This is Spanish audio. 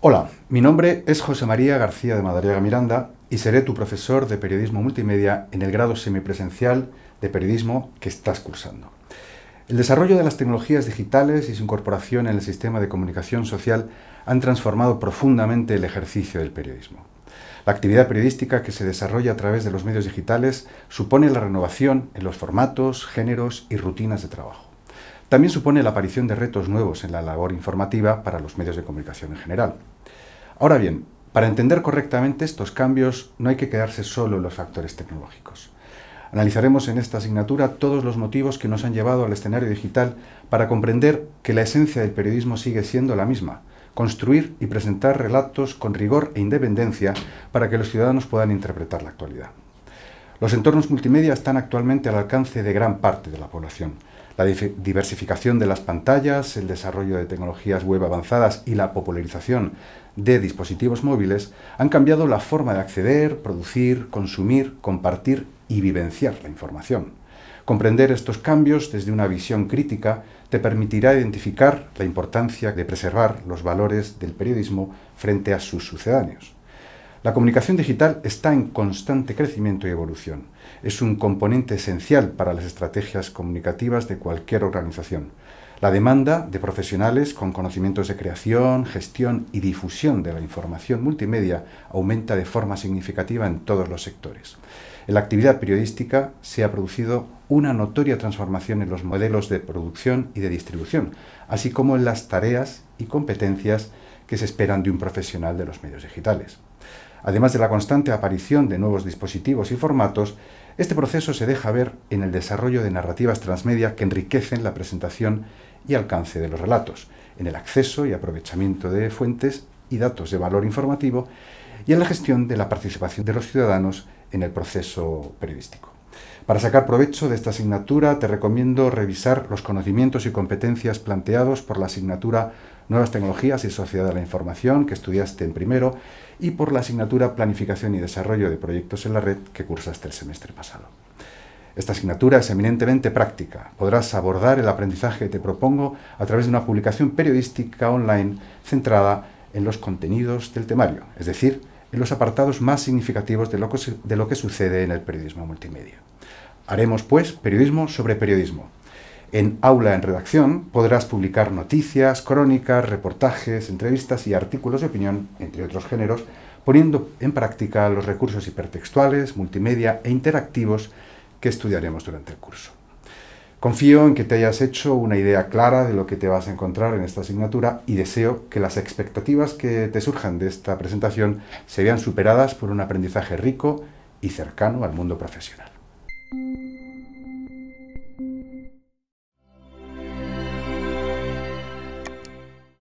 Hola, mi nombre es José María García de Madariaga Miranda y seré tu profesor de periodismo multimedia en el grado semipresencial de periodismo que estás cursando. El desarrollo de las tecnologías digitales y su incorporación en el sistema de comunicación social han transformado profundamente el ejercicio del periodismo. La actividad periodística que se desarrolla a través de los medios digitales supone la renovación en los formatos, géneros y rutinas de trabajo. También supone la aparición de retos nuevos en la labor informativa para los medios de comunicación en general. Ahora bien, para entender correctamente estos cambios no hay que quedarse solo en los factores tecnológicos. Analizaremos en esta asignatura todos los motivos que nos han llevado al escenario digital para comprender que la esencia del periodismo sigue siendo la misma, construir y presentar relatos con rigor e independencia para que los ciudadanos puedan interpretar la actualidad. Los entornos multimedia están actualmente al alcance de gran parte de la población, la diversificación de las pantallas, el desarrollo de tecnologías web avanzadas y la popularización de dispositivos móviles han cambiado la forma de acceder, producir, consumir, compartir y vivenciar la información. Comprender estos cambios desde una visión crítica te permitirá identificar la importancia de preservar los valores del periodismo frente a sus sucedáneos. La comunicación digital está en constante crecimiento y evolución. Es un componente esencial para las estrategias comunicativas de cualquier organización. La demanda de profesionales con conocimientos de creación, gestión y difusión de la información multimedia aumenta de forma significativa en todos los sectores. En la actividad periodística se ha producido una notoria transformación en los modelos de producción y de distribución, así como en las tareas y competencias que se esperan de un profesional de los medios digitales. Además de la constante aparición de nuevos dispositivos y formatos, este proceso se deja ver en el desarrollo de narrativas transmedia que enriquecen la presentación y alcance de los relatos, en el acceso y aprovechamiento de fuentes y datos de valor informativo y en la gestión de la participación de los ciudadanos en el proceso periodístico. Para sacar provecho de esta asignatura te recomiendo revisar los conocimientos y competencias planteados por la asignatura Nuevas Tecnologías y Sociedad de la Información que estudiaste en primero y por la asignatura Planificación y Desarrollo de Proyectos en la Red que cursaste el semestre pasado. Esta asignatura es eminentemente práctica. Podrás abordar el aprendizaje que te propongo a través de una publicación periodística online centrada en los contenidos del temario, es decir, en los apartados más significativos de lo, que, de lo que sucede en el periodismo multimedia. Haremos, pues, periodismo sobre periodismo. En Aula en Redacción podrás publicar noticias, crónicas, reportajes, entrevistas y artículos de opinión, entre otros géneros, poniendo en práctica los recursos hipertextuales, multimedia e interactivos que estudiaremos durante el curso. Confío en que te hayas hecho una idea clara de lo que te vas a encontrar en esta asignatura y deseo que las expectativas que te surjan de esta presentación se vean superadas por un aprendizaje rico y cercano al mundo profesional.